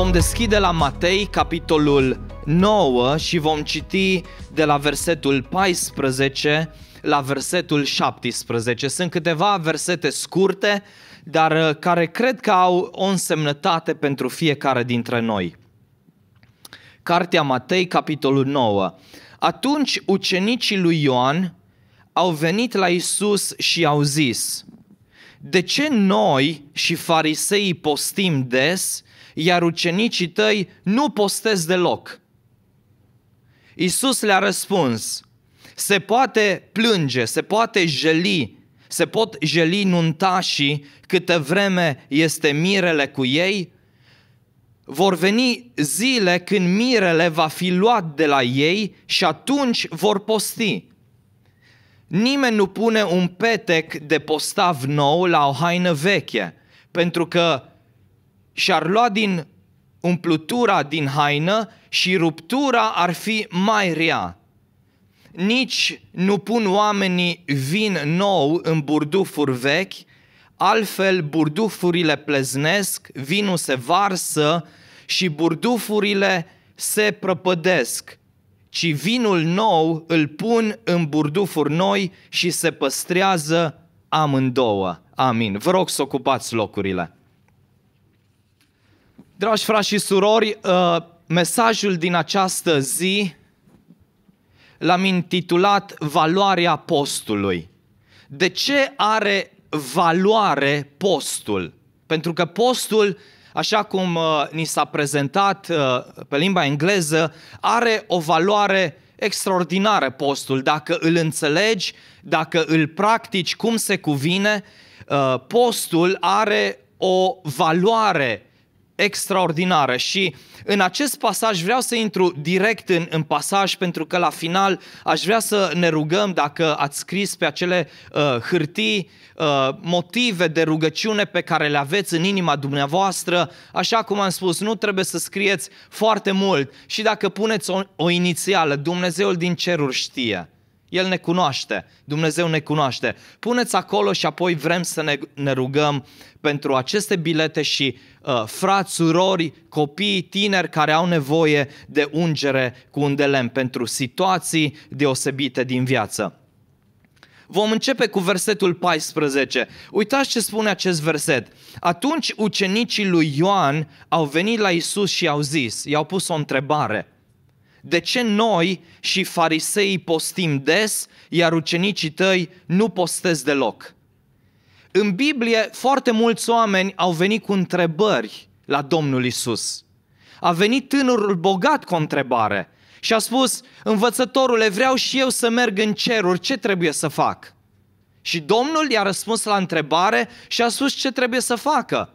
Vom deschide la Matei, capitolul 9 și vom citi de la versetul 14 la versetul 17. Sunt câteva versete scurte, dar uh, care cred că au o însemnătate pentru fiecare dintre noi. Cartea Matei, capitolul 9. Atunci ucenicii lui Ioan au venit la Isus și au zis, De ce noi și fariseii postim des, iar ucenicii tăi nu postez deloc. Iisus le-a răspuns, se poate plânge, se poate jeli, se pot jeli nuntașii câtă vreme este mirele cu ei, vor veni zile când mirele va fi luat de la ei și atunci vor posti. Nimeni nu pune un petec de postav nou la o haină veche, pentru că și ar lua din umplutura din haină și ruptura ar fi mai rea. Nici nu pun oamenii vin nou în burdufuri vechi, altfel burdufurile pleznesc, vinul se varsă și burdufurile se prăpădesc, ci vinul nou îl pun în burdufuri noi și se păstrează amândouă. Amin. Vă rog să ocupați locurile. Dragi frați și surori, uh, mesajul din această zi l-am intitulat Valoarea postului. De ce are valoare postul? Pentru că postul, așa cum uh, ni s-a prezentat uh, pe limba engleză, are o valoare extraordinară postul. Dacă îl înțelegi, dacă îl practici cum se cuvine, postul are o valoare extraordinară și în acest pasaj vreau să intru direct în, în pasaj pentru că la final aș vrea să ne rugăm dacă ați scris pe acele uh, hârtii uh, motive de rugăciune pe care le aveți în inima dumneavoastră, așa cum am spus, nu trebuie să scrieți foarte mult și dacă puneți o, o inițială, Dumnezeul din ceruri știe el ne cunoaște, Dumnezeu ne cunoaște. Puneți acolo și apoi vrem să ne, ne rugăm pentru aceste bilete și uh, frați, surori, copii, tineri care au nevoie de ungere cu un delem pentru situații deosebite din viață. Vom începe cu versetul 14. Uitați ce spune acest verset. Atunci ucenicii lui Ioan au venit la Isus și au zis, i-au pus o întrebare – de ce noi și fariseii postim des, iar ucenicii tăi nu postez deloc? În Biblie, foarte mulți oameni au venit cu întrebări la Domnul Isus. A venit tânărul bogat cu o întrebare și a spus, învățătorule, vreau și eu să merg în ceruri, ce trebuie să fac? Și Domnul i-a răspuns la întrebare și a spus ce trebuie să facă.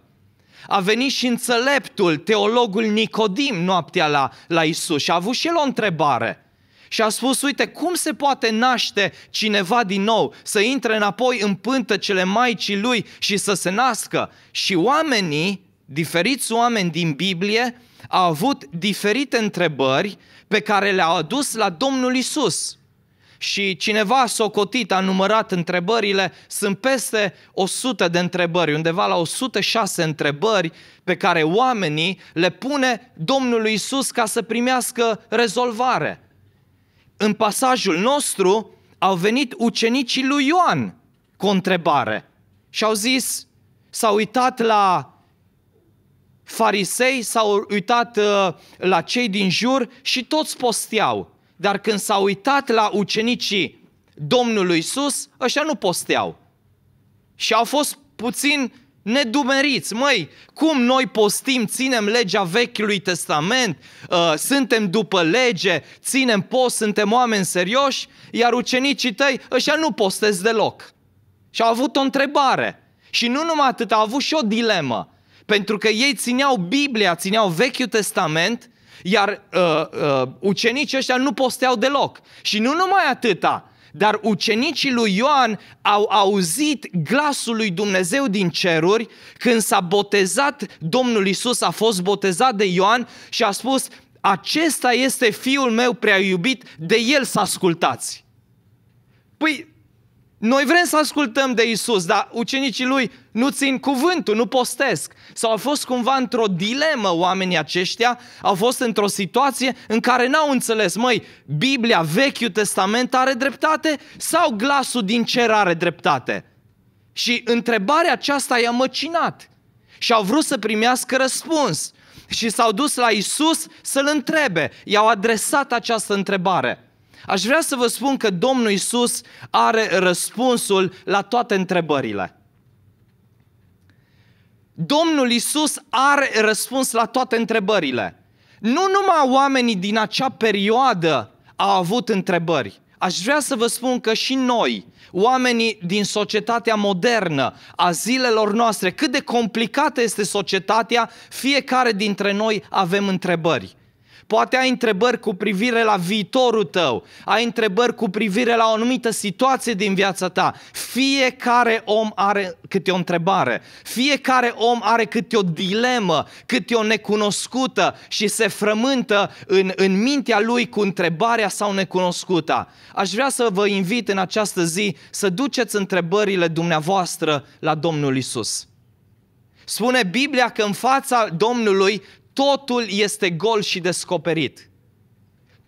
A venit și înțeleptul, teologul Nicodim, noaptea la, la Isus și a avut și el o întrebare. Și a spus, uite, cum se poate naște cineva din nou să intre înapoi în cele Maicii lui și să se nască? Și oamenii, diferiți oameni din Biblie, au avut diferite întrebări pe care le-au adus la Domnul Isus și cineva s-a socotit, a numărat întrebările, sunt peste 100 de întrebări, undeva la 106 întrebări pe care oamenii le pune Domnului Isus ca să primească rezolvare. În pasajul nostru au venit ucenicii lui Ioan cu o întrebare și au zis, s-au uitat la farisei, s-au uitat uh, la cei din jur și toți posteau. Dar când s au uitat la ucenicii Domnului Isus, ăștia nu posteau. Și au fost puțin nedumeriți. Măi, cum noi postim, ținem legea Vechiului Testament, ă, suntem după lege, ținem post, suntem oameni serioși, iar ucenicii tăi, ăștia nu postez deloc. Și au avut o întrebare. Și nu numai atât, au avut și o dilemă. Pentru că ei țineau Biblia, țineau Vechiul Testament iar uh, uh, ucenicii ăștia nu posteau deloc. Și nu numai atâta, dar ucenicii lui Ioan au auzit glasul lui Dumnezeu din ceruri când s-a botezat Domnul Isus, a fost botezat de Ioan și a spus, acesta este fiul meu prea iubit, de el să ascultați. Păi noi vrem să ascultăm de Isus, dar ucenicii lui nu țin cuvântul, nu postesc. Sau au fost cumva într-o dilemă oamenii aceștia, au fost într-o situație în care n-au înțeles, măi, Biblia, Vechiul Testament are dreptate sau glasul din cer are dreptate? Și întrebarea aceasta i-a măcinat și au vrut să primească răspuns și s-au dus la Isus să-l întrebe. I-au adresat această întrebare. Aș vrea să vă spun că Domnul Isus are răspunsul la toate întrebările. Domnul Isus are răspuns la toate întrebările. Nu numai oamenii din acea perioadă au avut întrebări. Aș vrea să vă spun că și noi, oamenii din societatea modernă, a zilelor noastre, cât de complicată este societatea, fiecare dintre noi avem întrebări. Poate ai întrebări cu privire la viitorul tău, ai întrebări cu privire la o anumită situație din viața ta. Fiecare om are câte o întrebare, fiecare om are câte o dilemă, câte o necunoscută și se frământă în, în mintea lui cu întrebarea sau necunoscuta. Aș vrea să vă invit în această zi să duceți întrebările dumneavoastră la Domnul Isus. Spune Biblia că în fața Domnului totul este gol și descoperit.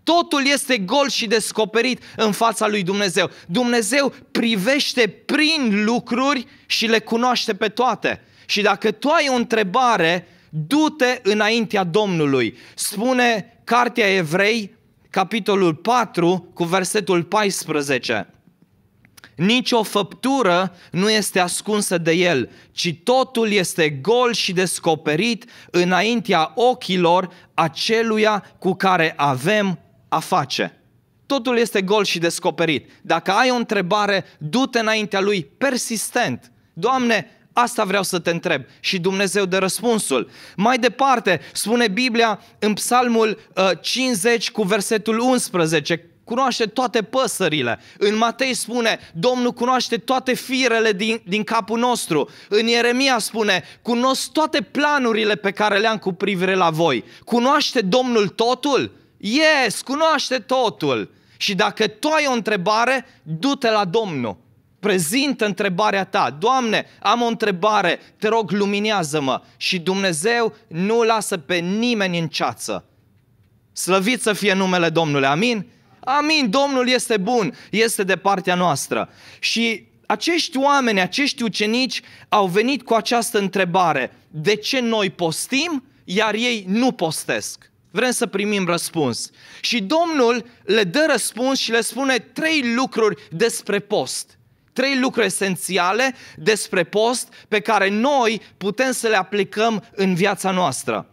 Totul este gol și descoperit în fața lui Dumnezeu. Dumnezeu privește prin lucruri și le cunoaște pe toate. Și dacă tu ai o întrebare, du-te înaintea Domnului. Spune cartea Evrei, capitolul 4, cu versetul 14. Nici o făptură nu este ascunsă de el, ci totul este gol și descoperit înaintea ochilor aceluia cu care avem a face. Totul este gol și descoperit. Dacă ai o întrebare, du-te înaintea lui persistent. Doamne, Asta vreau să te întreb și Dumnezeu de răspunsul. Mai departe, spune Biblia în Psalmul 50 uh, cu versetul 11, cunoaște toate păsările. În Matei spune, Domnul cunoaște toate firele din, din capul nostru. În Ieremia spune, cunosc toate planurile pe care le-am cu privire la voi. Cunoaște Domnul totul? Yes, cunoaște totul. Și dacă tu ai o întrebare, du-te la Domnul. Prezintă întrebarea ta. Doamne, am o întrebare, te rog, luminează-mă. Și Dumnezeu nu lasă pe nimeni în ceață. Slăvit să fie numele Domnului, amin? Amin, Domnul este bun, este de partea noastră. Și acești oameni, acești ucenici au venit cu această întrebare. De ce noi postim, iar ei nu postesc? Vrem să primim răspuns. Și Domnul le dă răspuns și le spune trei lucruri despre post. Trei lucruri esențiale despre post pe care noi putem să le aplicăm în viața noastră.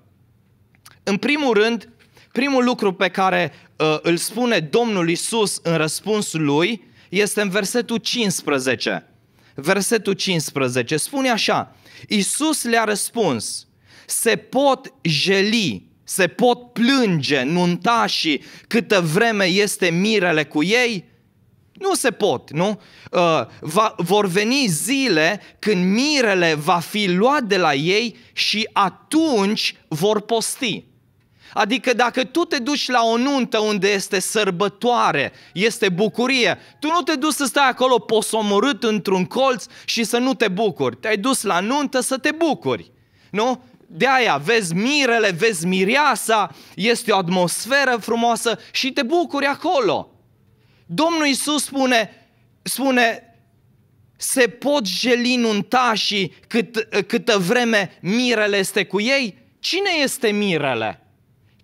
În primul rând, Primul lucru pe care uh, îl spune Domnul Isus în răspunsul lui este în versetul 15. Versetul 15 spune așa: Isus le-a răspuns: Se pot jeli, se pot plânge nuntașii câtă vreme este mirele cu ei? Nu se pot, nu? Uh, va, vor veni zile când mirele va fi luat de la ei și atunci vor posti. Adică dacă tu te duci la o nuntă unde este sărbătoare, este bucurie, tu nu te duci să stai acolo posomorât într-un colț și să nu te bucuri. Te-ai dus la nuntă să te bucuri. Nu? De aia vezi mirele, vezi mireasa, este o atmosferă frumoasă și te bucuri acolo. Domnul Iisus spune, spune se pot jeli nuntașii cât, câtă vreme mirele este cu ei? Cine este mirele?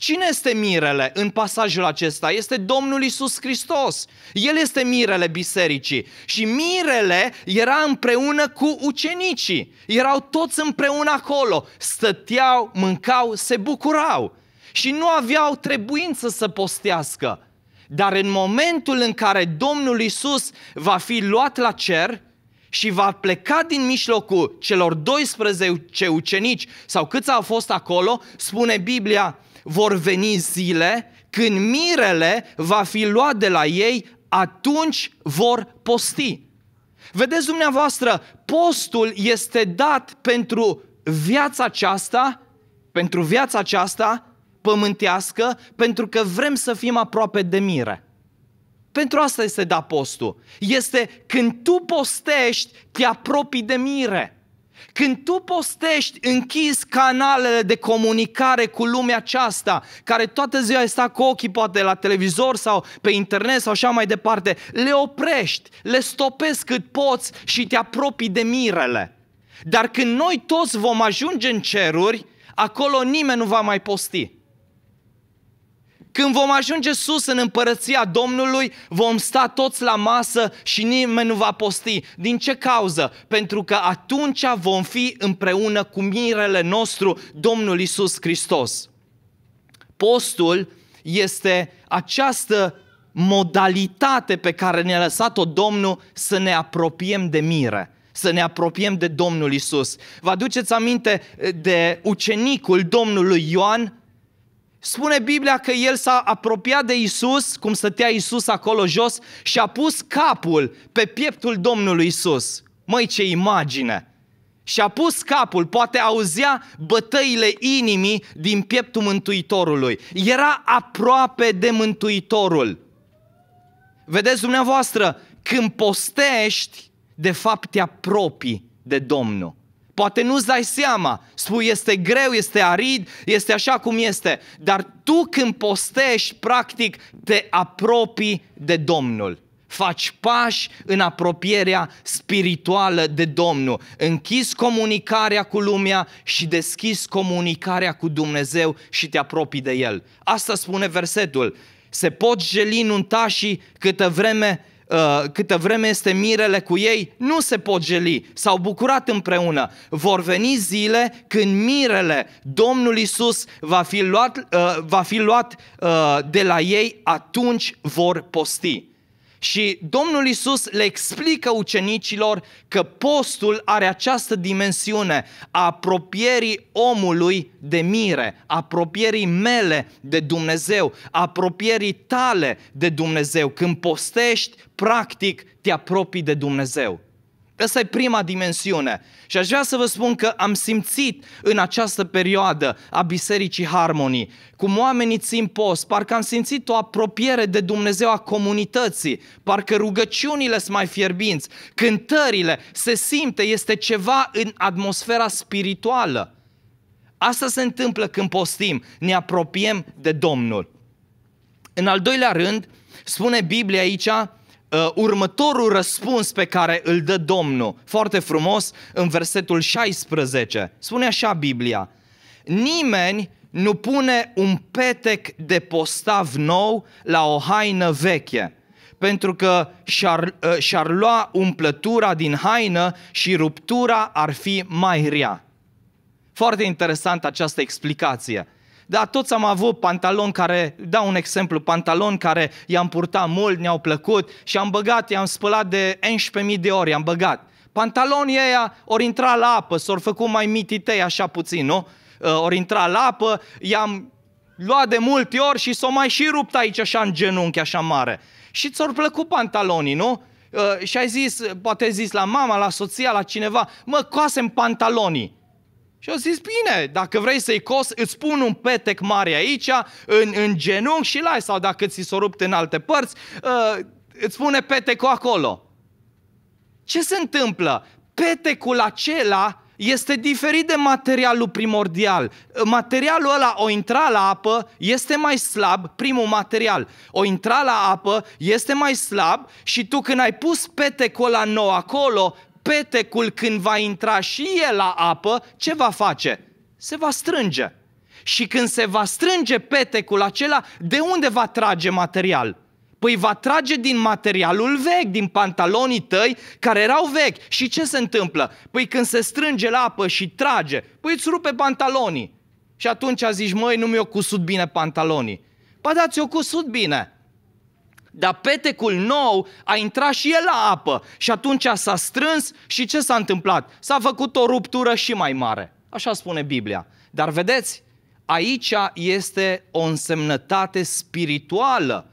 Cine este mirele în pasajul acesta? Este Domnul Isus Hristos. El este mirele bisericii. Și mirele era împreună cu ucenicii. Erau toți împreună acolo. Stăteau, mâncau, se bucurau. Și nu aveau trebuință să postească. Dar în momentul în care Domnul Isus va fi luat la cer, și va pleca din mijlocul celor 12 ucenici sau câți au fost acolo, spune Biblia, vor veni zile când mirele va fi luat de la ei, atunci vor posti. Vedeți dumneavoastră, postul este dat pentru viața aceasta, pentru viața aceasta pământească, pentru că vrem să fim aproape de mire. Pentru asta este dat postul. Este când tu postești, te apropii de mire. Când tu postești, închizi canalele de comunicare cu lumea aceasta, care toată ziua este cu ochii poate la televizor sau pe internet sau așa mai departe, le oprești, le stopezi cât poți și te apropii de mirele. Dar când noi toți vom ajunge în ceruri, acolo nimeni nu va mai posti. Când vom ajunge sus în împărăția Domnului, vom sta toți la masă și nimeni nu va posti. Din ce cauză? Pentru că atunci vom fi împreună cu mirele nostru, Domnul Isus Hristos. Postul este această modalitate pe care ne-a lăsat-o Domnul să ne apropiem de mire să ne apropiem de Domnul Isus. Vă aduceți aminte de ucenicul Domnului Ioan Spune Biblia că el s-a apropiat de Isus, cum stătea Isus acolo jos, și a pus capul pe pieptul Domnului Isus. Măi, ce imagine! Și a pus capul, poate auzea bătăile inimii din pieptul Mântuitorului. Era aproape de Mântuitorul. Vedeți dumneavoastră, când postești, de fapt te apropii de Domnul. Poate nu-ți dai seama, spui este greu, este arid, este așa cum este, dar tu când postești, practic, te apropii de Domnul. Faci pași în apropierea spirituală de Domnul. Închizi comunicarea cu lumea și deschizi comunicarea cu Dumnezeu și te apropii de El. Asta spune versetul. Se pot jeli nuntașii câtă vreme Uh, câtă vreme este mirele cu ei, nu se pot geli, S-au bucurat împreună. Vor veni zile când mirele Domnul Isus va fi luat, uh, va fi luat uh, de la ei, atunci vor posti. Și Domnul Isus le explică ucenicilor că postul are această dimensiune a apropierii omului de mire, a apropierii mele de Dumnezeu, a apropierii tale de Dumnezeu. Când postești, practic te apropii de Dumnezeu. Asta e prima dimensiune. Și aș vrea să vă spun că am simțit în această perioadă a Bisericii Harmonii, cum oamenii țin post, parcă am simțit o apropiere de Dumnezeu a comunității, parcă rugăciunile sunt mai fierbinți, cântările, se simte, este ceva în atmosfera spirituală. Asta se întâmplă când postim, ne apropiem de Domnul. În al doilea rând, spune Biblia aici, uh, următorul răspuns pe care îl dă Domnul, foarte frumos, în versetul 16. Spune așa Biblia, nimeni nu pune un petec de postav nou la o haină veche, pentru că și-ar, uh, și-ar lua umplătura din haină și ruptura ar fi mai rea. Foarte interesantă această explicație. Dar toți am avut pantaloni care, dau un exemplu, pantaloni care i-am purtat mult, ne-au plăcut și am băgat, i-am spălat de 11.000 de ori, am băgat. Pantalonii ăia ori intra la apă, s-au făcut mai mititei așa puțin, nu? Uh, ori intra la apă, i-am luat de multe ori și s-au mai și rupt aici așa în genunchi, așa mare. Și ți-au plăcut pantalonii, nu? Uh, și ai zis, poate ai zis la mama, la soția, la cineva, mă, coasem pantalonii. Și au zis, bine, dacă vrei să-i cos, îți pun un petec mare aici, în, în genunchi și lai, sau dacă ți s-o rupt în alte părți, uh, îți pune petecul acolo. Ce se întâmplă? Petecul acela este diferit de materialul primordial. Materialul ăla, o intra la apă, este mai slab, primul material. O intra la apă, este mai slab și tu când ai pus petecul ăla nou acolo, petecul când va intra și el la apă, ce va face? Se va strânge. Și când se va strânge petecul acela, de unde va trage material? Păi va trage din materialul vechi, din pantalonii tăi care erau vechi. Și ce se întâmplă? Păi când se strânge la apă și trage, păi îți rupe pantalonii. Și atunci zici, măi, nu mi-o cusut bine pantalonii. Pa da, ți-o cusut bine dar petecul nou a intrat și el la apă și atunci s-a strâns și ce s-a întâmplat? S-a făcut o ruptură și mai mare. Așa spune Biblia. Dar vedeți, aici este o însemnătate spirituală.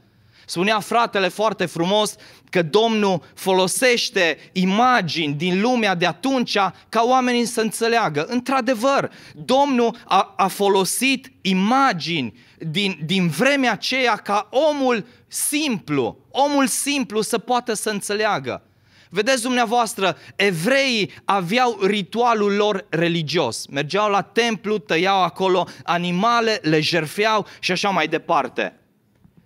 Spunea fratele foarte frumos că Domnul folosește imagini din lumea de atunci ca oamenii să înțeleagă. Într-adevăr, Domnul a, a folosit imagini din, din vremea aceea ca omul simplu, omul simplu să poată să înțeleagă. Vedeți dumneavoastră, evreii aveau ritualul lor religios. Mergeau la templu, tăiau acolo animale, le jerfeau și așa mai departe.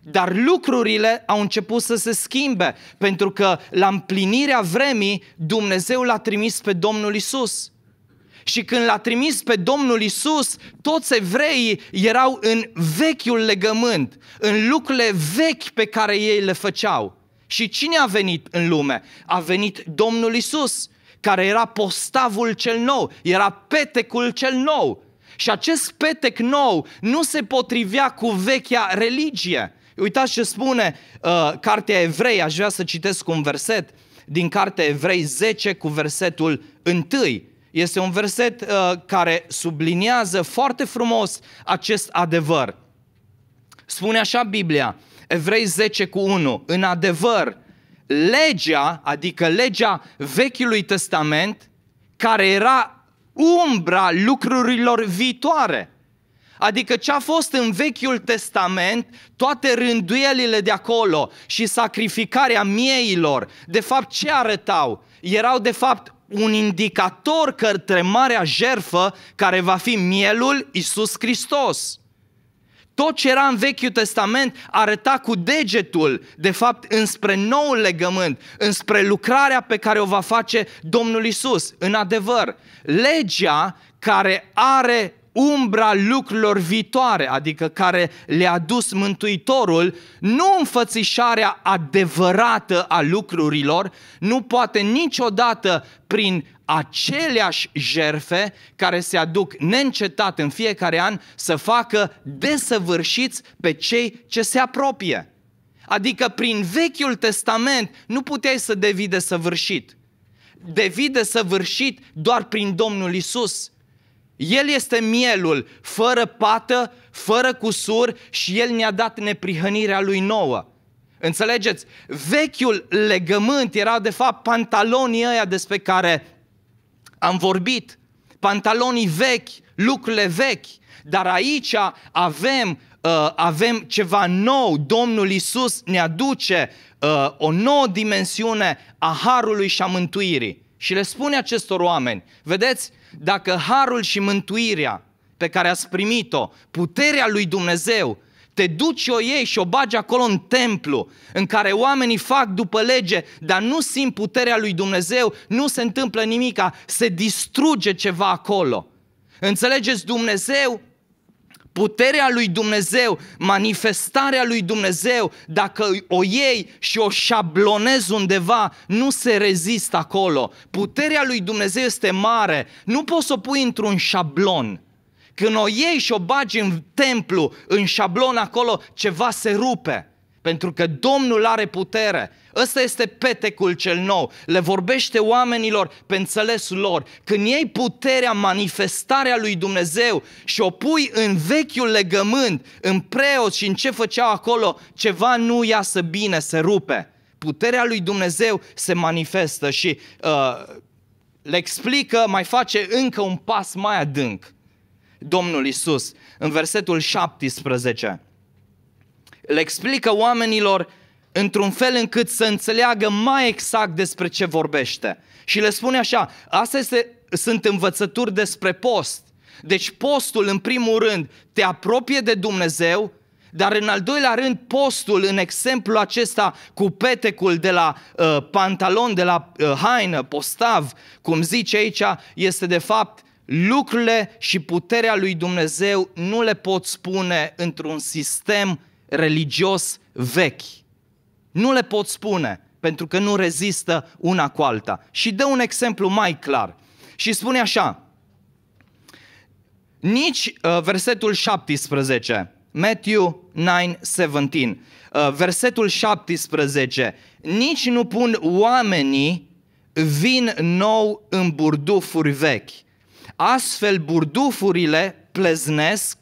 Dar lucrurile au început să se schimbe, pentru că la împlinirea vremii Dumnezeu l-a trimis pe Domnul Isus. Și când l-a trimis pe Domnul Isus, toți evreii erau în vechiul legământ, în lucrurile vechi pe care ei le făceau. Și cine a venit în lume? A venit Domnul Isus, care era postavul cel nou, era petecul cel nou. Și acest petec nou nu se potrivea cu vechea religie. Uitați ce spune uh, Cartea Evrei, aș vrea să citesc un verset din Cartea Evrei 10 cu versetul 1. Este un verset uh, care subliniază foarte frumos acest adevăr. Spune așa Biblia, Evrei 10 cu 1, în adevăr, legea, adică legea Vechiului Testament, care era umbra lucrurilor viitoare. Adică ce a fost în Vechiul Testament, toate rânduielile de acolo și sacrificarea mieilor, de fapt ce arătau? erau de fapt un indicator către marea jerfă care va fi mielul Isus Hristos. Tot ce era în Vechiul Testament arăta cu degetul, de fapt, înspre noul legământ, înspre lucrarea pe care o va face Domnul Isus. În adevăr, legea care are umbra lucrurilor viitoare, adică care le-a dus Mântuitorul, nu înfățișarea adevărată a lucrurilor, nu poate niciodată prin aceleași jerfe care se aduc neîncetat în fiecare an să facă desăvârșiți pe cei ce se apropie. Adică prin Vechiul Testament nu puteai să devii desăvârșit. Devii desăvârșit doar prin Domnul Isus el este mielul, fără pată, fără cusur și El ne-a dat neprihănirea Lui nouă. Înțelegeți? Vechiul legământ era de fapt pantalonii ăia despre care am vorbit, pantalonii vechi, lucrurile vechi, dar aici avem, uh, avem ceva nou, Domnul Isus ne aduce uh, o nouă dimensiune a harului și a mântuirii și le spune acestor oameni, vedeți, dacă harul și mântuirea pe care ați primit-o, puterea lui Dumnezeu, te duci o ei și o bagi acolo în templu, în care oamenii fac după lege, dar nu simt puterea lui Dumnezeu, nu se întâmplă nimica, se distruge ceva acolo. Înțelegeți, Dumnezeu puterea lui Dumnezeu, manifestarea lui Dumnezeu, dacă o iei și o șablonezi undeva, nu se rezistă acolo. Puterea lui Dumnezeu este mare, nu poți să o pui într-un șablon. Când o iei și o bagi în templu, în șablon acolo, ceva se rupe. Pentru că Domnul are putere. Ăsta este petecul cel nou. Le vorbește oamenilor pe înțelesul lor. Când iei puterea, manifestarea lui Dumnezeu și o pui în vechiul legământ, în preot, și în ce făceau acolo, ceva nu iasă bine, se rupe. Puterea lui Dumnezeu se manifestă și uh, le explică, mai face încă un pas mai adânc. Domnul Isus, în versetul 17, le explică oamenilor într-un fel încât să înțeleagă mai exact despre ce vorbește. Și le spune așa, astea este, sunt învățături despre post. Deci postul, în primul rând, te apropie de Dumnezeu, dar în al doilea rând, postul, în exemplu acesta cu petecul de la uh, pantalon, de la uh, haină, postav, cum zice aici, este de fapt lucrurile și puterea lui Dumnezeu nu le pot spune într-un sistem religios vechi. Nu le pot spune pentru că nu rezistă una cu alta. Și dă un exemplu mai clar. Și spune așa, nici uh, versetul 17, Matthew 9:17, uh, versetul 17, nici nu pun oamenii vin nou în burdufuri vechi. Astfel burdufurile pleznesc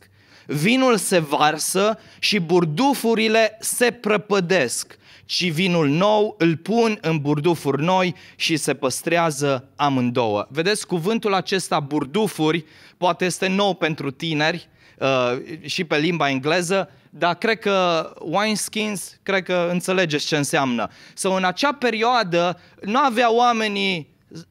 vinul se varsă și burdufurile se prăpădesc, ci vinul nou îl pun în burdufuri noi și se păstrează amândouă. Vedeți, cuvântul acesta, burdufuri, poate este nou pentru tineri uh, și pe limba engleză, dar cred că wineskins, cred că înțelegeți ce înseamnă. Sau în acea perioadă nu avea oamenii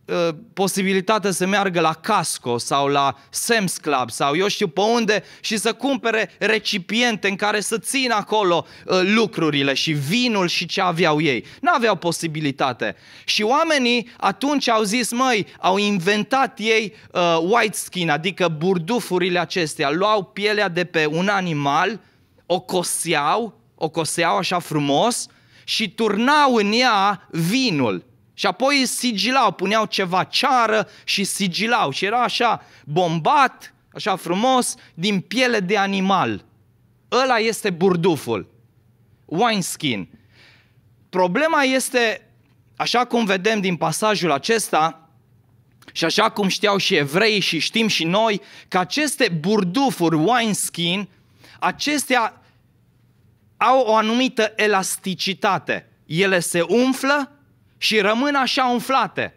Ă, posibilitatea să meargă la Casco sau la Sam's Club sau eu știu pe unde și să cumpere recipiente în care să țină acolo ă, lucrurile și vinul și ce aveau ei. N-aveau posibilitate. Și oamenii atunci au zis, măi, au inventat ei uh, white skin, adică burdufurile acestea. Luau pielea de pe un animal, o coseau, o coseau așa frumos și turnau în ea vinul și apoi sigilau, puneau ceva ceară și sigilau. Și era așa bombat, așa frumos, din piele de animal. Ăla este burduful, wineskin. Problema este, așa cum vedem din pasajul acesta, și așa cum știau și evreii și știm și noi, că aceste burdufuri, wineskin, acestea au o anumită elasticitate. Ele se umflă și rămân așa umflate.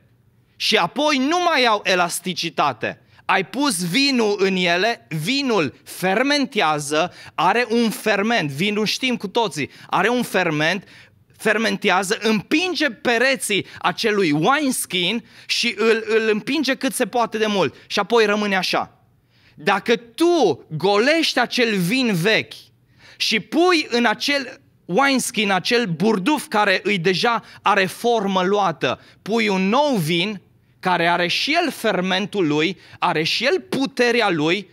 Și apoi nu mai au elasticitate. Ai pus vinul în ele, vinul fermentează, are un ferment, vinul știm cu toții, are un ferment, fermentează, împinge pereții acelui wineskin și îl, îl împinge cât se poate de mult și apoi rămâne așa. Dacă tu golești acel vin vechi și pui în acel wineskin, acel burduf care îi deja are formă luată. Pui un nou vin care are și el fermentul lui, are și el puterea lui,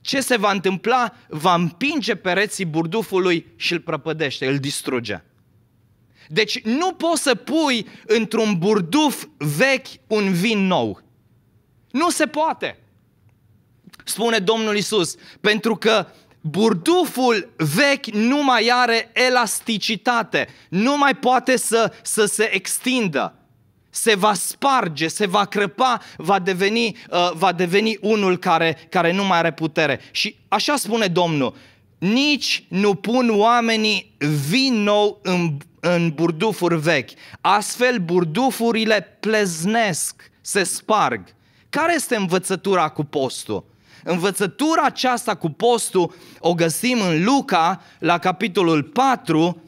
ce se va întâmpla? Va împinge pereții burdufului și îl prăpădește, îl distruge. Deci nu poți să pui într-un burduf vechi un vin nou. Nu se poate. Spune Domnul Isus, pentru că Burduful vechi nu mai are elasticitate, nu mai poate să, să se extindă. Se va sparge, se va crăpa, va deveni, uh, va deveni unul care, care nu mai are putere. Și așa spune Domnul, nici nu pun oamenii vin nou în, în burdufuri vechi. Astfel burdufurile pleznesc, se sparg. Care este învățătura cu postul? Învățătura aceasta cu postul o găsim în Luca, la capitolul 4,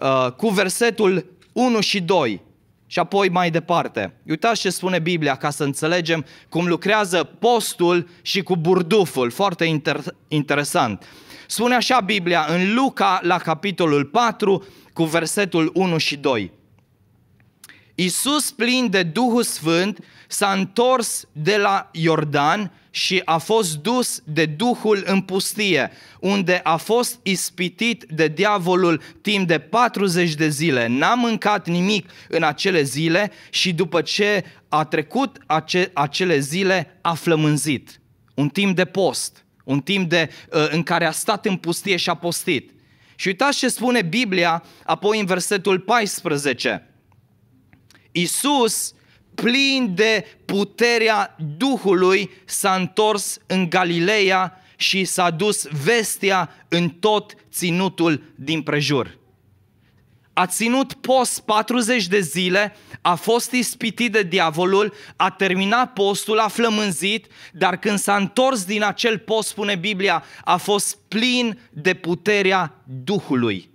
uh, cu versetul 1 și 2. Și apoi mai departe. Uitați ce spune Biblia ca să înțelegem cum lucrează postul și cu burduful. Foarte inter- interesant. Spune așa Biblia în Luca la capitolul 4 cu versetul 1 și 2. Iisus plin de Duhul Sfânt s-a întors de la Iordan și a fost dus de Duhul în pustie, unde a fost ispitit de diavolul timp de 40 de zile. N-a mâncat nimic în acele zile și după ce a trecut ace- acele zile a flămânzit. Un timp de post, un timp de, uh, în care a stat în pustie și a postit. Și uitați ce spune Biblia apoi în versetul 14. Uh, plin de puterea Duhului, s-a întors în Galileea și s-a dus vestea în tot ținutul din prejur. A ținut post 40 de zile, a fost ispitit de diavolul, a terminat postul, a flămânzit, dar când s-a întors din acel post, spune Biblia, a fost plin de puterea Duhului.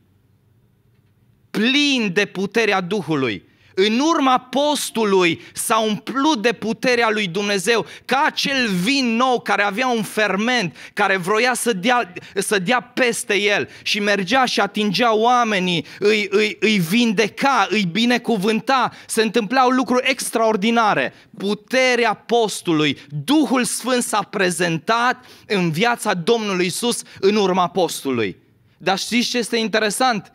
Plin de puterea Duhului. În urma postului s-a umplut de puterea lui Dumnezeu ca acel vin nou care avea un ferment, care vroia să dea, să dea peste el și mergea și atingea oamenii, îi, îi, îi vindeca, îi binecuvânta, se întâmplau lucruri extraordinare. Puterea postului, Duhul Sfânt s-a prezentat în viața Domnului Isus în urma postului. Dar știți ce este interesant?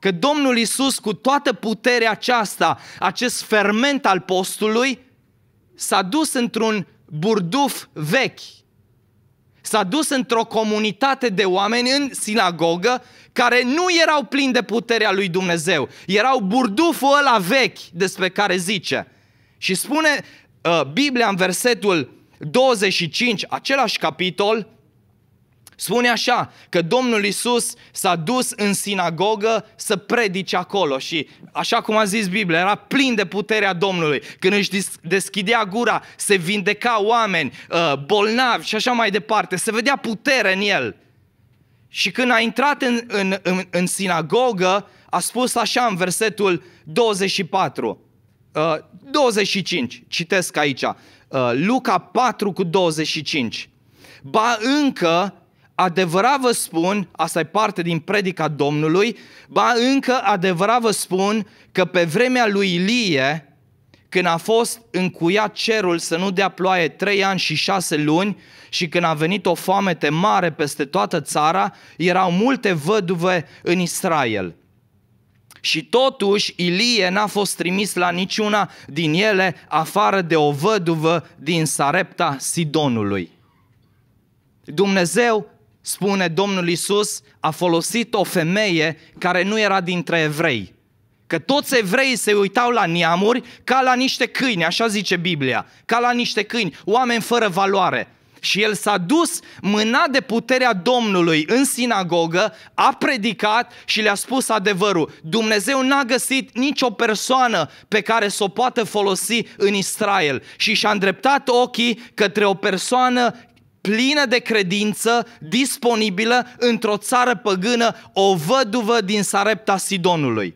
Că Domnul Isus cu toată puterea aceasta, acest ferment al postului, s-a dus într-un burduf vechi. S-a dus într-o comunitate de oameni în sinagogă care nu erau plini de puterea lui Dumnezeu. Erau burduful ăla vechi despre care zice. Și spune uh, Biblia în versetul 25, același capitol, Spune așa, că Domnul Isus s-a dus în sinagogă să predice acolo și, așa cum a zis Biblia, era plin de puterea Domnului. Când își deschidea gura, se vindeca oameni uh, bolnavi și așa mai departe. Se vedea putere în el. Și când a intrat în, în, în, în sinagogă, a spus așa în versetul 24, uh, 25, citesc aici, uh, Luca 4 cu 25. Ba încă adevărat vă spun, asta e parte din predica Domnului, ba încă adevărat vă spun că pe vremea lui Ilie, când a fost încuiat cerul să nu dea ploaie trei ani și șase luni și când a venit o foamete mare peste toată țara, erau multe văduve în Israel. Și totuși Ilie n-a fost trimis la niciuna din ele afară de o văduvă din Sarepta Sidonului. Dumnezeu spune Domnul Isus, a folosit o femeie care nu era dintre evrei. Că toți evreii se uitau la neamuri ca la niște câini, așa zice Biblia, ca la niște câini, oameni fără valoare. Și el s-a dus mâna de puterea Domnului în sinagogă, a predicat și le-a spus adevărul. Dumnezeu n-a găsit nicio persoană pe care să o poată folosi în Israel și și-a îndreptat ochii către o persoană plină de credință, disponibilă într-o țară păgână, o văduvă din Sarepta Sidonului.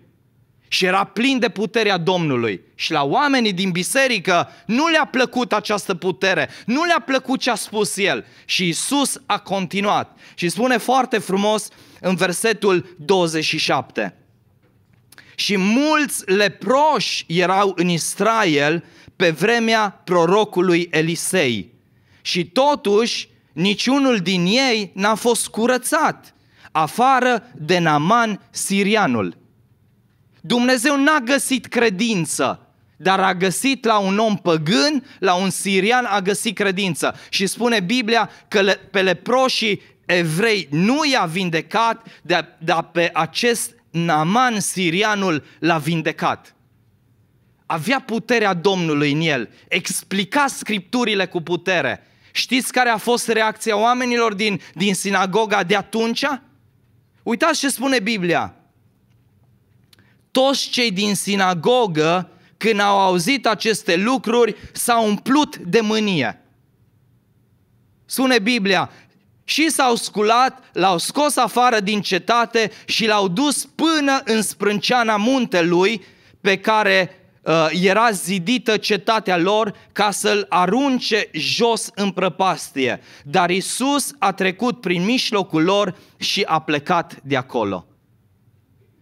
Și era plin de puterea Domnului. Și la oamenii din biserică nu le-a plăcut această putere, nu le-a plăcut ce a spus el. Și Isus a continuat și spune foarte frumos în versetul 27. Și mulți leproși erau în Israel pe vremea prorocului Elisei și totuși, niciunul din ei n-a fost curățat, afară de Naman sirianul. Dumnezeu n-a găsit credință, dar a găsit la un om păgân, la un sirian, a găsit credință. Și spune Biblia că le, pe leproșii evrei nu i-a vindecat, dar pe acest Naman sirianul l-a vindecat. Avea puterea Domnului în el, explica scripturile cu putere Știți care a fost reacția oamenilor din, din sinagoga de atunci? Uitați ce spune Biblia. Toți cei din sinagogă, când au auzit aceste lucruri, s-au umplut de mânie. Spune Biblia, și s-au sculat, l-au scos afară din cetate și l-au dus până în sprânceana muntelui pe care Uh, era zidită cetatea lor ca să-l arunce jos în prăpastie. Dar Isus a trecut prin mijlocul lor și a plecat de acolo.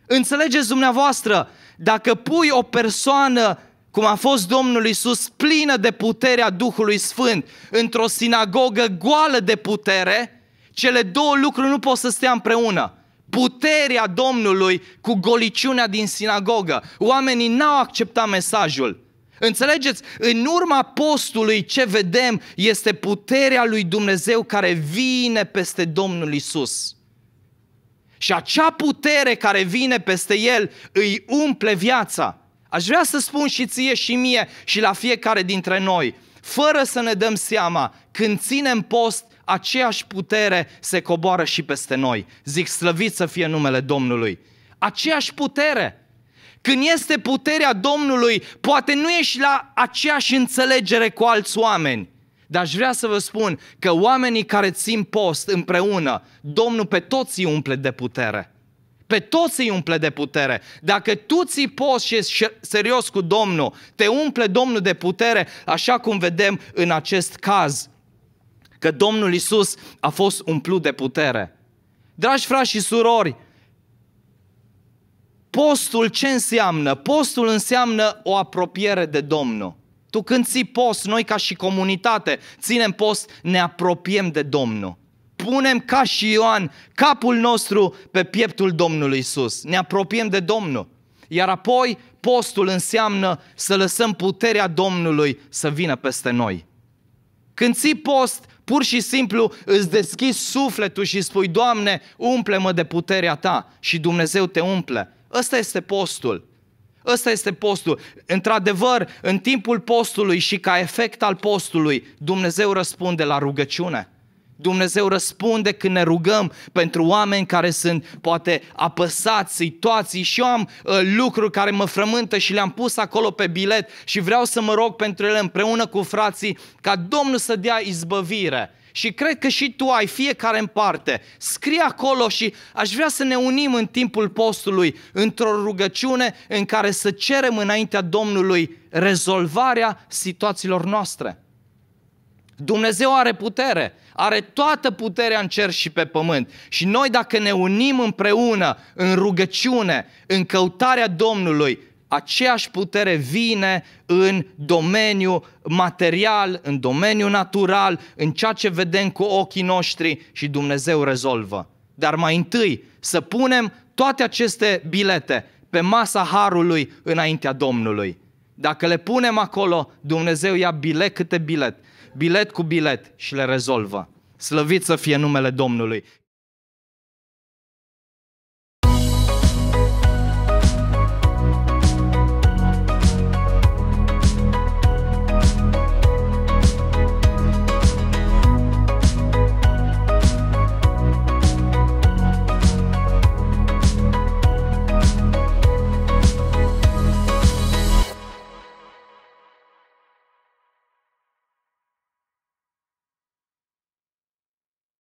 Înțelegeți dumneavoastră, dacă pui o persoană cum a fost Domnul Isus plină de puterea Duhului Sfânt într-o sinagogă goală de putere, cele două lucruri nu pot să stea împreună puterea Domnului cu goliciunea din sinagogă. Oamenii n-au acceptat mesajul. Înțelegeți? În urma postului ce vedem este puterea lui Dumnezeu care vine peste Domnul Isus. Și acea putere care vine peste el îi umple viața. Aș vrea să spun și ție și mie și la fiecare dintre noi, fără să ne dăm seama, când ținem post, aceeași putere se coboară și peste noi. Zic, slăvit să fie numele Domnului. Aceeași putere. Când este puterea Domnului, poate nu ești la aceeași înțelegere cu alți oameni. Dar aș vrea să vă spun că oamenii care țin post împreună, Domnul pe toți îi umple de putere. Pe toți îi umple de putere. Dacă tu ții post și ești serios cu Domnul, te umple Domnul de putere, așa cum vedem în acest caz că Domnul Isus a fost umplut de putere. Dragi frați și surori, postul ce înseamnă? Postul înseamnă o apropiere de Domnul. Tu când ții post, noi ca și comunitate ținem post, ne apropiem de Domnul. Punem ca și Ioan capul nostru pe pieptul Domnului Isus. Ne apropiem de Domnul. Iar apoi postul înseamnă să lăsăm puterea Domnului să vină peste noi. Când ții post, pur și simplu îți deschizi sufletul și spui, Doamne, umple-mă de puterea Ta și Dumnezeu te umple. Ăsta este postul. Ăsta este postul. Într-adevăr, în timpul postului și ca efect al postului, Dumnezeu răspunde la rugăciune. Dumnezeu răspunde când ne rugăm pentru oameni care sunt poate apăsați, situații și eu am uh, lucruri care mă frământă și le-am pus acolo pe bilet și vreau să mă rog pentru ele împreună cu frații ca Domnul să dea izbăvire. Și cred că și tu ai fiecare în parte. Scrie acolo și aș vrea să ne unim în timpul postului într-o rugăciune în care să cerem înaintea Domnului rezolvarea situațiilor noastre. Dumnezeu are putere, are toată puterea în cer și pe pământ. Și noi dacă ne unim împreună în rugăciune, în căutarea Domnului, aceeași putere vine în domeniul material, în domeniul natural, în ceea ce vedem cu ochii noștri și Dumnezeu rezolvă. Dar mai întâi să punem toate aceste bilete pe masa harului înaintea Domnului. Dacă le punem acolo, Dumnezeu ia bilet câte bilet bilet cu bilet și le rezolvă. Slăvit să fie numele Domnului.